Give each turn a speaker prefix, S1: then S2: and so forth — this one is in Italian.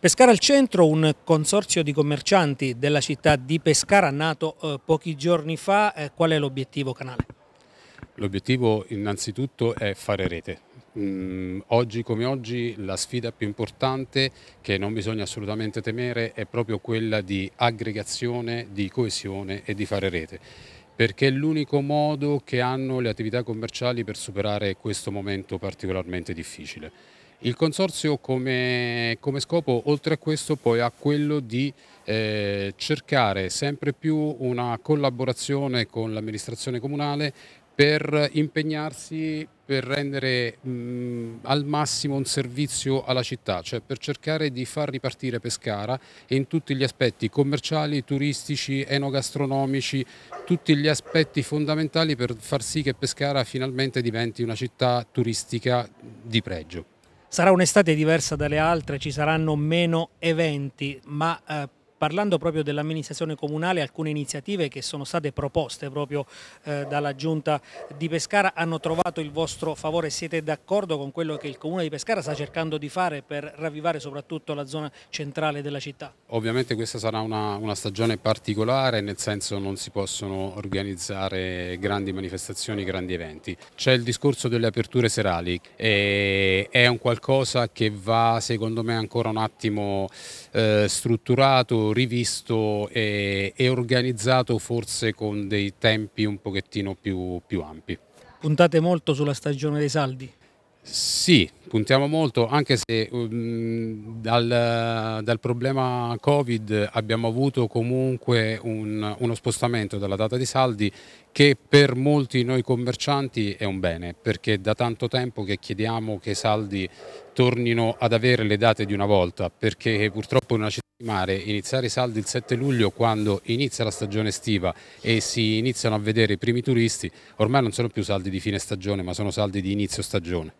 S1: Pescara al centro, un consorzio di commercianti della città di Pescara nato eh, pochi giorni fa, eh, qual è l'obiettivo canale?
S2: L'obiettivo innanzitutto è fare rete. Mm, oggi come oggi la sfida più importante che non bisogna assolutamente temere è proprio quella di aggregazione, di coesione e di fare rete perché è l'unico modo che hanno le attività commerciali per superare questo momento particolarmente difficile. Il consorzio come, come, scopo, oltre a questo, poi ha quello di eh, cercare sempre più una collaborazione con l'amministrazione comunale per impegnarsi per rendere mh, mm, al massimo un servizio alla città, cioè per cercare di far ripartire Pescara in tutti gli aspetti commerciali, turistici, enogastronomici, tutti gli aspetti fondamentali per far sì che Pescara finalmente diventi una città turistica di pregio.
S1: Sarà un'estate diversa dalle altre, ci saranno meno eventi, ma eh, parlando proprio dell'amministrazione comunale, alcune iniziative che sono state proposte proprio eh, dalla giunta di Pescara hanno trovato il vostro favore, siete d'accordo con quello che il comune di Pescara sta cercando di fare per ravvivare soprattutto la zona centrale della città?
S2: Ovviamente questa sarà una, una stagione particolare, nel senso non si possono organizzare grandi manifestazioni, grandi eventi. C'è il discorso delle aperture serali, è un qualcosa che va secondo me ancora un attimo eh, strutturato, rivisto e, e organizzato forse con dei tempi un pochettino più, più ampi.
S1: Puntate molto sulla stagione dei saldi?
S2: Sì, puntiamo molto, anche se um, dal, dal, problema Covid abbiamo avuto comunque un, uno spostamento della data di saldi che per molti noi commercianti è un bene, perché da tanto tempo che chiediamo che i saldi tornino ad avere le date di una volta, perché purtroppo in una città di mare iniziare i saldi il 7 luglio quando inizia la stagione estiva e si iniziano a vedere i primi turisti, ormai non sono più saldi di fine stagione ma sono saldi di inizio stagione.